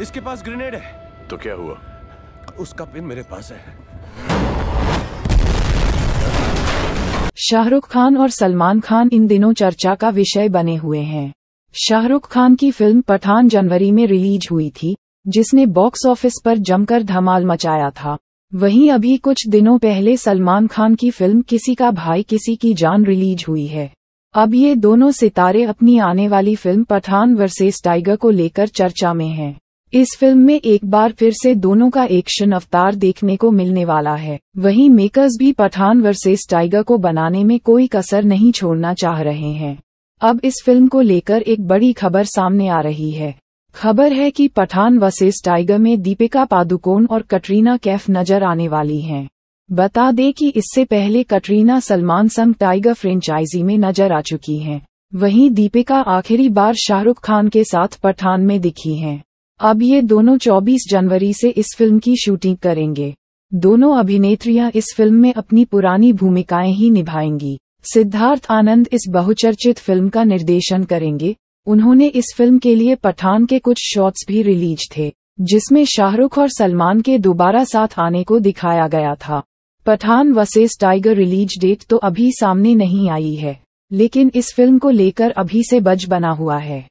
इसके पास ग्रेनेड है तो क्या हुआ उसका पिन मेरे पास है शाहरुख खान और सलमान खान इन दिनों चर्चा का विषय बने हुए हैं शाहरुख खान की फिल्म पठान जनवरी में रिलीज हुई थी जिसने बॉक्स ऑफिस पर जमकर धमाल मचाया था वहीं अभी कुछ दिनों पहले सलमान खान की फिल्म किसी का भाई किसी की जान रिलीज हुई है अब ये दोनों सितारे अपनी आने वाली फिल्म पठान वर्सेस टाइगर को लेकर चर्चा में हैं। इस फिल्म में एक बार फिर से दोनों का एक्शन अवतार देखने को मिलने वाला है वहीं मेकर्स भी पठान वर्सेस टाइगर को बनाने में कोई कसर नहीं छोड़ना चाह रहे हैं अब इस फिल्म को लेकर एक बड़ी खबर सामने आ रही है खबर है कि पठान वर्सेस टाइगर में दीपिका पादुकोण और कटरीना कैफ नजर आने वाली हैं। बता दें कि इससे पहले कटरीना सलमान संग टाइगर फ्रेंचाइजी में नजर आ चुकी हैं। वहीं दीपिका आखिरी बार शाहरुख खान के साथ पठान में दिखी हैं अब ये दोनों 24 जनवरी से इस फिल्म की शूटिंग करेंगे दोनों अभिनेत्रियां इस फिल्म में अपनी पुरानी भूमिकाएं ही निभाएंगी सिद्धार्थ आनंद इस बहुचर्चित फिल्म का निर्देशन करेंगे उन्होंने इस फिल्म के लिए पठान के कुछ शॉट्स भी रिलीज थे जिसमें शाहरुख और सलमान के दोबारा साथ आने को दिखाया गया था Pathaan versus Tiger release date तो अभी सामने नहीं आई है लेकिन इस फिल्म को लेकर अभी से बज बना हुआ है